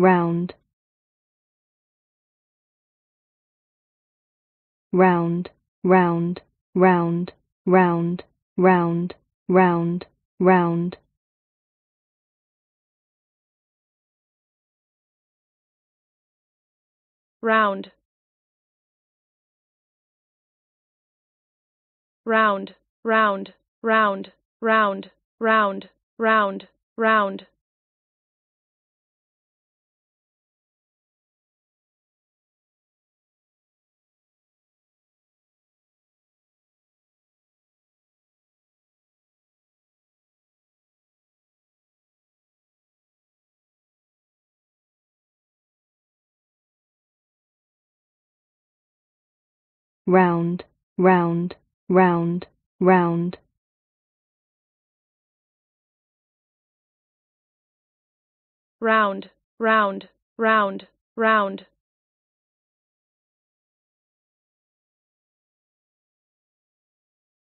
round round round round round round round round round round round round round round round round round, round, round, round. Round, round, round, round.